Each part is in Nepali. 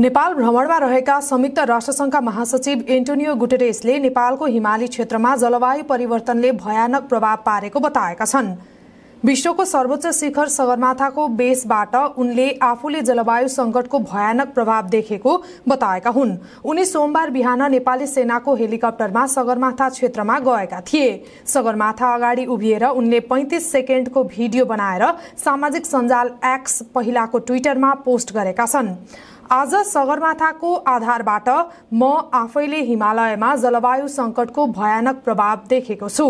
नेपाल भ्रमणमा रहेका संयुक्त राष्ट्रसङ्घका महासचिव एन्टोनियो गुटेरेसले नेपालको हिमाली क्षेत्रमा जलवायु परिवर्तनले भयानक प्रभाव पारेको बताएका छन् विश्वको सर्वोच्च शिखर सगरमाथाको बेसबाट उनले आफूले जलवायु संकटको भयानक प्रभाव देखेको बताएका हुन् उनी सोमबार बिहान नेपाली सेनाको हेलिकप्टरमा सगरमाथा क्षेत्रमा गएका थिए सगरमाथा अगाडि उभिएर उनले पैँतिस सेकेन्डको भिडियो बनाएर सामाजिक सञ्जाल एक्स पहिलाको ट्विटरमा पोस्ट गरेका छनृ आज सगरमाथाको आधारबाट म आफैले हिमालयमा जलवायु संकटको भयानक प्रभाव देखेको छु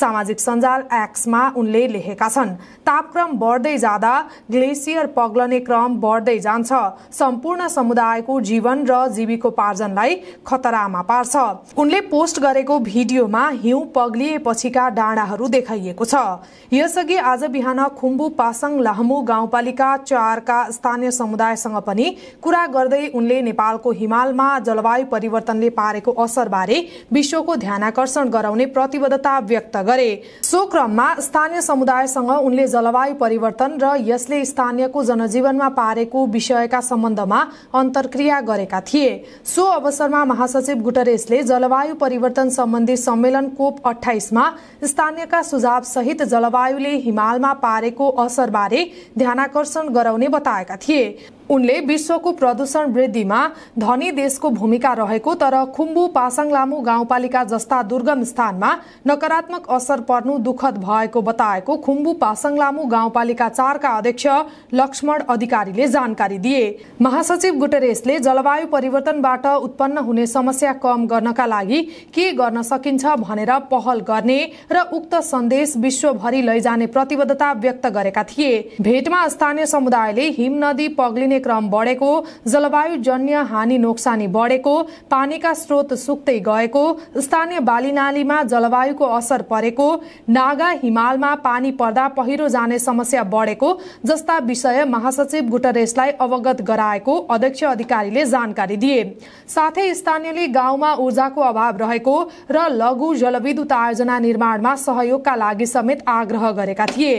सामाजिक सञ्जाल एक्समा उनले लेखेका छन् तापक्रम बढ्दै जाँदा ग्लेसियर पग्लने क्रम बढ्दै जान्छ सम्पूर्ण समुदायको जीवन र जीविकोपार्जनलाई खतरामा पार्छ उनले पोस्ट गरेको भिडियोमा हिउँ पग्लिएपछिका डाँडाहरू देखाइएको छ यसअघि आज बिहान खुम्बु पासङ लाहमु गाउँपालिका चारका स्थानीय समुदायसँग पनि कुरा चर्चा गर्दै उनले नेपालको हिमालमा जलवायु परिवर्तनले पारेको असरबारे विश्वको ध्यानकर्षण गराउने प्रतिबद्धता व्यक्त गरे सो क्रममा स्थानीय समुदायसँग उनले जलवायु परिवर्तन र यसले स्थानीयको जनजीवनमा पारेको विषयका सम्बन्धमा अन्तर्क्रिया गरेका थिए सो अवसरमा महासचिव गुटरेसले जलवायु परिवर्तन सम्बन्धी सम्मेलन कोप अठाइसमा स्थानीयका सुझाव सहित जलवायुले हिमालमा पारेको असरबारे ध्यानाकर्षण गराउने बताएका थिए उनले विश्वको प्रदूषण वृद्धिमा धनी देशको भूमिका रहेको तर खुम्बु पासाङ लामु गाउँपालिका जस्ता दुर्गम स्थानमा नकारात्मक असर पर्नु दुखद भएको बताएको खुम्बु पासाङ लामु गाउँपालिका चारका अध्यक्ष लक्ष्मण अधिकारीले जानकारी दिए महासचिव गुटरेसले जलवायु परिवर्तनबाट उत्पन्न हुने समस्या कम गर्नका लागि के गर्न सकिन्छ भनेर पहल गर्ने र उक्त सन्देश विश्वभरि लैजाने प्रतिबद्धता व्यक्त गरेका थिए भेटमा स्थानीय समुदायले हिम नदी पग्लिने क्रम बढेको जलवायु जन्य हानि नोक्सानी बढेको पानीका स्रोत सुक्दै गएको स्थानीय बाली नालीमा जलवायुको असर परेको नागा हिमालमा पानी पर्दा पहिरो जाने समस्या बढेको जस्ता विषय महासचिव गुटरेसलाई अवगत गराएको अध्यक्ष अधिकारीले जानकारी दिए साथै स्थानीयले गाउँमा ऊर्जाको अभाव रहेको र लघु जलविद्युत आयोजना निर्माणमा सहयोगका लागि समेत आग्रह गरेका थिए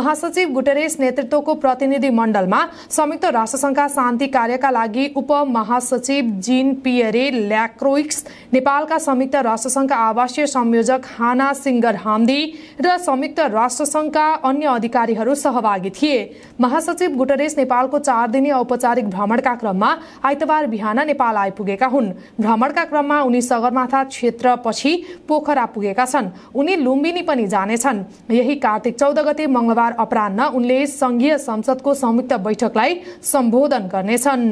महासचिव गुटरेस नेतृत्वको प्रतिनिधि मण्डलमा संयुक्त राष्ट्र राष्ट्रसंघका शान्ति कार्यका लागि उपमहासचिव जिन पियरे ल्याक्रोइक्स नेपालका संयुक्त राष्ट्रसङ्घका आवासीय संयोजक हाना सिङ्गर हाम्दी र संयुक्त राष्ट्रसङ्घका अन्य अधिकारीहरू सहभागी थिए महासचिव गुटरेस नेपालको चार दिने औपचारिक भ्रमणका क्रममा आइतबार बिहान नेपाल आइपुगेका हुन् भ्रमणका क्रममा उनी सगरमाथा क्षेत्रपछि पोखरा पुगेका छन् उनी लुम्बिनी पनि जानेछन् यही कार्तिक चौध गते मंगलबार अपरान्न उनले संघीय संसदको संयुक्त बैठकलाई सम्बोधन गर्नेछन्